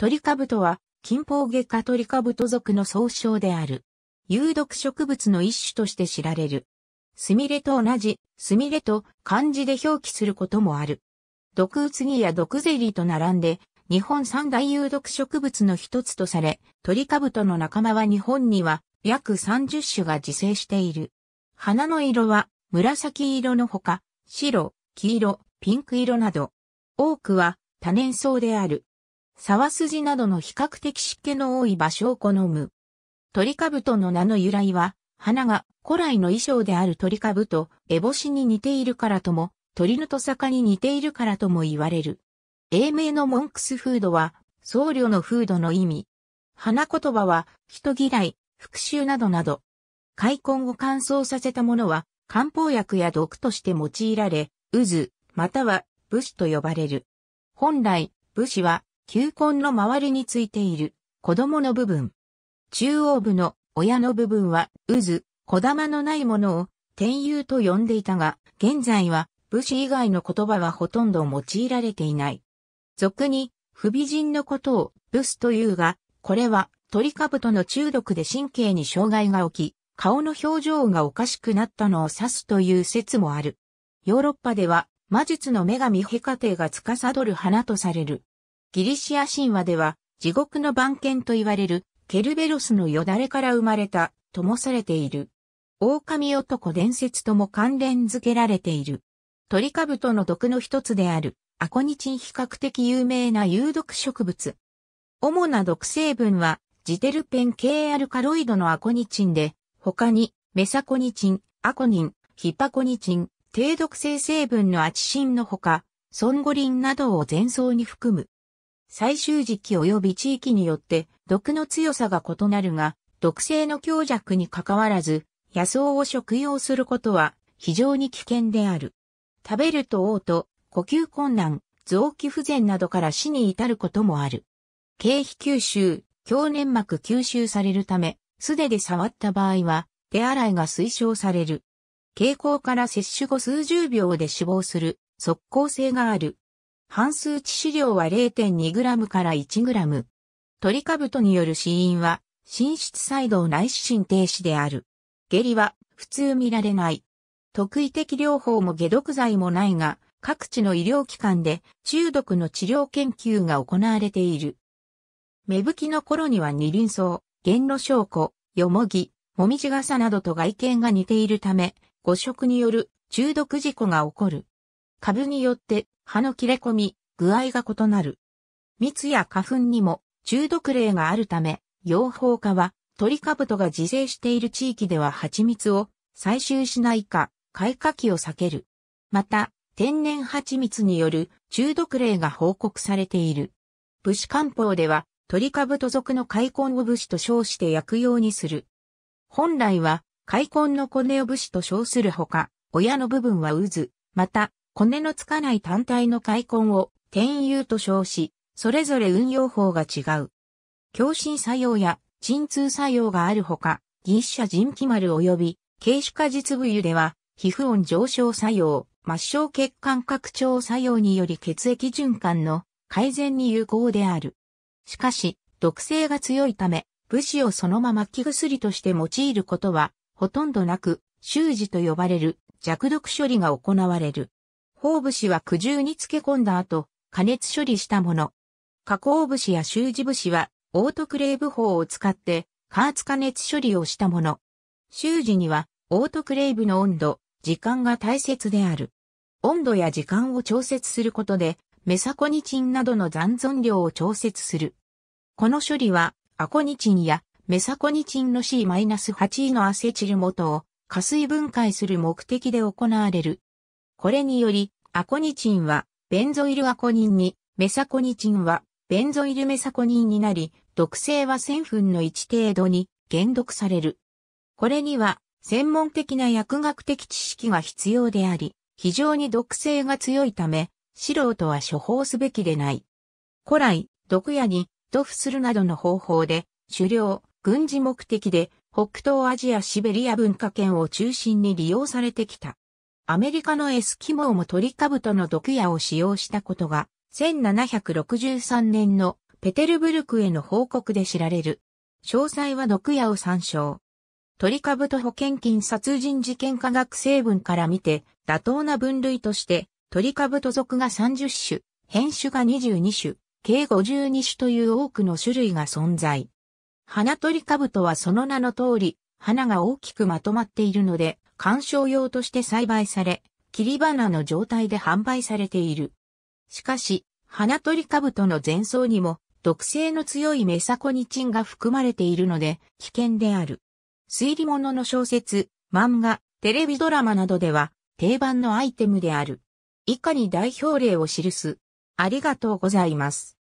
トリカブトは、金峰外科トリカブト属の総称である。有毒植物の一種として知られる。スミレと同じ、スミレと漢字で表記することもある。毒ウツギや毒ゼリーと並んで、日本三大有毒植物の一つとされ、トリカブトの仲間は日本には約30種が自生している。花の色は紫色のほか、白、黄色、ピンク色など、多くは多年草である。沢筋などの比較的湿気の多い場所を好む。鳥兜の名の由来は、花が古来の衣装である鳥兜、エボシに似ているからとも、鳥のとさかに似ているからとも言われる。英名のモンクスフードは、僧侶のフードの意味。花言葉は、人嫌い、復讐などなど。開墾を乾燥させたものは、漢方薬や毒として用いられ、渦、または武士と呼ばれる。本来、武士は球根の周りについている子供の部分。中央部の親の部分は渦、小玉のないものを天遊と呼んでいたが、現在は武士以外の言葉はほとんど用いられていない。俗に、不備人のことをブスというが、これはトリカブトの中毒で神経に障害が起き、顔の表情がおかしくなったのを指すという説もある。ヨーロッパでは魔術の女神ヘカテが司る花とされるギリシア神話では、地獄の番犬と言われる、ケルベロスのよだれから生まれた、ともされている。狼男伝説とも関連づけられている。トリカブトの毒の一つである、アコニチン比較的有名な有毒植物。主な毒成分は、ジテルペン系アルカロイドのアコニチンで、他に、メサコニチン、アコニン、ヒパコニチン、低毒性成分のアチシンのほか、ソンゴリンなどを前奏に含む。最終時期及び地域によって毒の強さが異なるが、毒性の強弱に関わらず、野草を食用することは非常に危険である。食べると嘔吐、呼吸困難、臓器不全などから死に至ることもある。経皮吸収、強粘膜吸収されるため、素手で触った場合は、手洗いが推奨される。蛍光から摂取後数十秒で死亡する、速効性がある、半数致死量は 0.2g から 1g。トリカブトによる死因は、心室細動内視心停止である。下痢は普通見られない。特異的療法も下毒剤もないが、各地の医療機関で中毒の治療研究が行われている。芽吹きの頃には二輪草、原露証拠、よもぎ、もみじ傘などと外見が似ているため、誤食による中毒事故が起こる。株によって葉の切れ込み、具合が異なる。蜜や花粉にも中毒例があるため、養蜂家はトリカブトが自生している地域では蜂蜜を採集しないか、開花期を避ける。また、天然蜂蜜による中毒例が報告されている。武士漢方では、トリカブト属の開根を武士と称して薬用にする。本来は、開根の骨を武士と称するほか、親の部分は渦、また、コネのつかない単体の開墾を転用と称し、それぞれ運用法が違う。共振作用や鎮痛作用があるほか、ギッシャ腎気丸及び、軽視化実部湯では、皮膚温上昇作用、末梢血管拡張作用により血液循環の改善に有効である。しかし、毒性が強いため、武士をそのまま気薬として用いることは、ほとんどなく、修士と呼ばれる弱毒処理が行われる。法節は苦渋に漬け込んだ後、加熱処理したもの。加工節や習字節は、オートクレーブ法を使って、加圧加熱処理をしたもの。習字には、オートクレーブの温度、時間が大切である。温度や時間を調節することで、メサコニチンなどの残存量を調節する。この処理は、アコニチンやメサコニチンの C-8 のアセチル元を加水分解する目的で行われる。これにより、アコニチンは、ベンゾイルアコニンに、メサコニチンは、ベンゾイルメサコニンになり、毒性は1000分の1程度に減毒される。これには、専門的な薬学的知識が必要であり、非常に毒性が強いため、素人は処方すべきでない。古来、毒屋に、塗布するなどの方法で、狩猟、軍事目的で、北東アジアシベリア文化圏を中心に利用されてきた。アメリカのエスキモーもトリカブトの毒矢を使用したことが、1763年のペテルブルクへの報告で知られる。詳細は毒矢を参照。トリカブト保険金殺人事件科学成分から見て、妥当な分類として、トリカブト属が30種、変種が22種、計52種という多くの種類が存在。花トリカブトはその名の通り、花が大きくまとまっているので、観賞用として栽培され、切り花の状態で販売されている。しかし、花取カブの前奏にも毒性の強いメサコニチンが含まれているので危険である。推理物の小説、漫画、テレビドラマなどでは定番のアイテムである。以下に代表例を記す。ありがとうございます。